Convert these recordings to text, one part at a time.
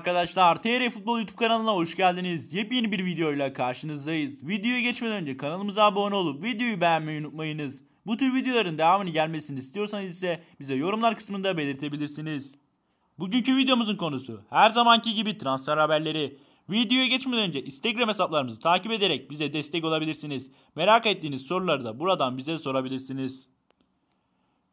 arkadaşlar TR Futbol YouTube kanalına hoş geldiniz. Yepyeni bir videoyla karşınızdayız. Videoya geçmeden önce kanalımıza abone olup videoyu beğenmeyi unutmayınız. Bu tür videoların devamını gelmesini istiyorsanız ise bize yorumlar kısmında belirtebilirsiniz. Bugünkü videomuzun konusu her zamanki gibi transfer haberleri. Videoya geçmeden önce Instagram hesaplarımızı takip ederek bize destek olabilirsiniz. Merak ettiğiniz soruları da buradan bize sorabilirsiniz.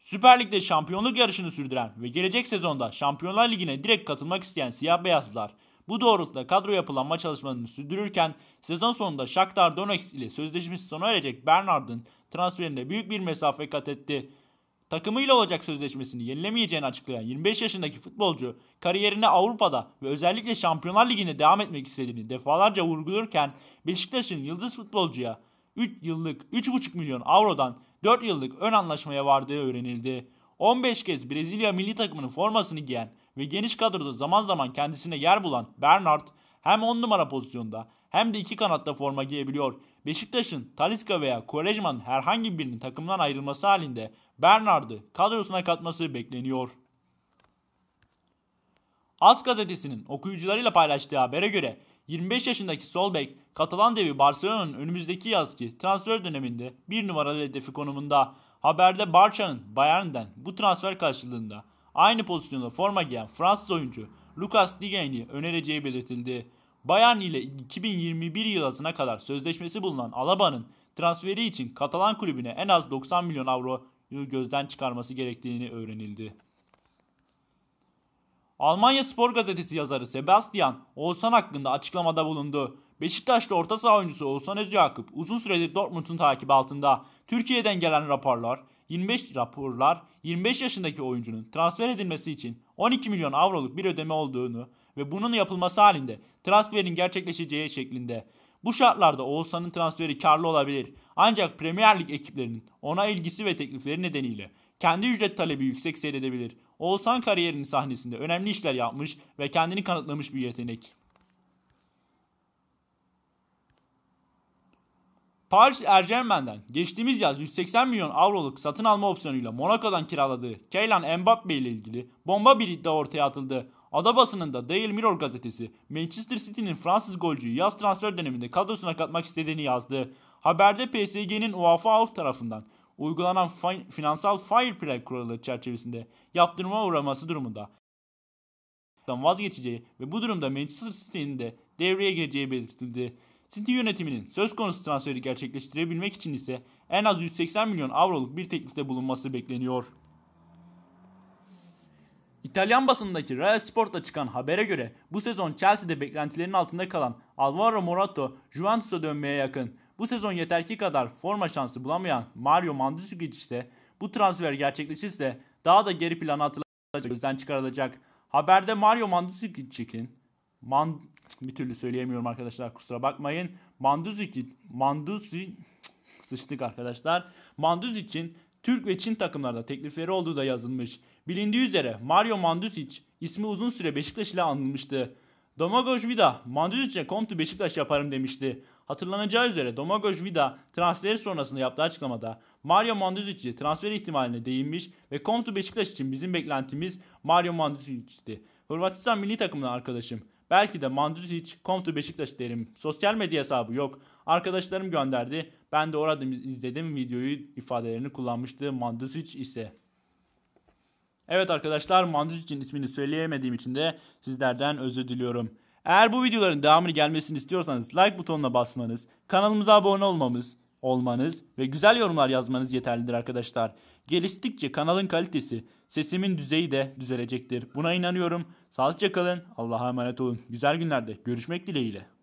Süper Lig'de şampiyonluk yarışını sürdüren ve gelecek sezonda Şampiyonlar Ligi'ne direkt katılmak isteyen siyah beyazlılar bu doğrultuda kadro yapılanma çalışmalarını sürdürürken sezon sonunda Shakhtar Donetsk ile sözleşmesi sona erecek Bernard'ın transferinde büyük bir mesafe kat etti. Takımıyla olacak sözleşmesini yenilemeyeceğini açıklayan 25 yaşındaki futbolcu kariyerine Avrupa'da ve özellikle Şampiyonlar Ligi'ne devam etmek istediğini defalarca vurgulurken Beşiktaş'ın yıldız futbolcuya 3 yıllık 3,5 milyon avrodan 4 yıllık ön anlaşmaya vardığı öğrenildi. 15 kez Brezilya milli takımının formasını giyen ve geniş kadroda zaman zaman kendisine yer bulan Bernard hem 10 numara pozisyonda hem de iki kanatta forma giyebiliyor. Beşiktaş'ın Talisca veya Kolejman herhangi birinin takımdan ayrılması halinde Bernard'ı kadrosuna katması bekleniyor. As gazetesinin okuyucularıyla paylaştığı habere göre 25 yaşındaki sol bek Katalan devi Barcelona'nın önümüzdeki yazki transfer döneminde bir numaralı hedefi konumunda. Haberde Barça'nın Bayern'den bu transfer karşılığında aynı pozisyonda forma giyen Fransız oyuncu Lucas Digen'i önereceği belirtildi. Bayern ile 2021 yılına kadar sözleşmesi bulunan Alaba'nın transferi için Katalan kulübüne en az 90 milyon avro gözden çıkarması gerektiğini öğrenildi. Almanya Spor Gazetesi yazarı Sebastian Oğuzhan hakkında açıklamada bulundu. Beşiktaşlı orta saha oyuncusu Oğuzhan Özyakup uzun süredir Dortmund'un takibi altında. Türkiye'den gelen raporlar 25 raporlar 25 yaşındaki oyuncunun transfer edilmesi için 12 milyon avroluk bir ödeme olduğunu ve bunun yapılması halinde transferin gerçekleşeceği şeklinde. Bu şartlarda Oğuzhan'ın transferi karlı olabilir. Ancak Premier Lig ekiplerinin ona ilgisi ve teklifleri nedeniyle kendi ücret talebi yüksek seyredebilir. Oğuzhan kariyerinin sahnesinde önemli işler yapmış ve kendini kanıtlamış bir yetenek. Paris Ercermen'den geçtiğimiz yaz 180 milyon avroluk satın alma opsiyonuyla Monaco'dan kiraladığı Kylian Mbappe ile ilgili bomba bir iddia ortaya atıldı. Ada basınında Daily Mirror gazetesi Manchester City'nin Fransız golcüyü yaz transfer döneminde kadrosuna katmak istediğini yazdı. Haberde PSG'nin UEFA Avrupa tarafından uygulanan fi- finansal fair play kuralı çerçevesinde yaptırıma uğraması durumunda vazgeçeceği ve bu durumda Manchester City'nin de devreye gireceği belirtildi. City yönetiminin söz konusu transferi gerçekleştirebilmek için ise en az 180 milyon avroluk bir teklifte bulunması bekleniyor. İtalyan basındaki Real Sport'ta çıkan habere göre bu sezon Chelsea'de beklentilerin altında kalan Alvaro Morato Juventus'a dönmeye yakın bu sezon yeterki kadar forma şansı bulamayan Mario Mandzukic ise bu transfer gerçekleşirse daha da geri plana atılacak, gözden çıkarılacak. Haberde Mario Mandzukiç'in Man bir türlü söyleyemiyorum arkadaşlar kusura bakmayın. Manduzic Manduzi sıçtık arkadaşlar. Manduz için Türk ve Çin takımlarda teklifleri olduğu da yazılmış. Bilindiği üzere Mario Manduzic ismi uzun süre Beşiktaş ile anılmıştı. Domagoj Vida Manduzic'e komtu Beşiktaş yaparım demişti. Hatırlanacağı üzere Domagoj Vida transferi sonrasında yaptığı açıklamada Mario Mandzukic transfer ihtimaline değinmiş ve Komtu Beşiktaş için bizim beklentimiz Mario Mandzukiç'ti. Hırvatistan milli takımından arkadaşım. Belki de Mandzukic Komtu Beşiktaş derim. Sosyal medya hesabı yok. Arkadaşlarım gönderdi. Ben de orada izledim videoyu ifadelerini kullanmıştı Mandzukic ise. Evet arkadaşlar Mandzukiç'in ismini söyleyemediğim için de sizlerden özür diliyorum. Eğer bu videoların devamını gelmesini istiyorsanız like butonuna basmanız, kanalımıza abone olmamız, olmanız ve güzel yorumlar yazmanız yeterlidir arkadaşlar. Geliştikçe kanalın kalitesi, sesimin düzeyi de düzelecektir. Buna inanıyorum. Sağlıkça kalın, Allah'a emanet olun. Güzel günlerde görüşmek dileğiyle.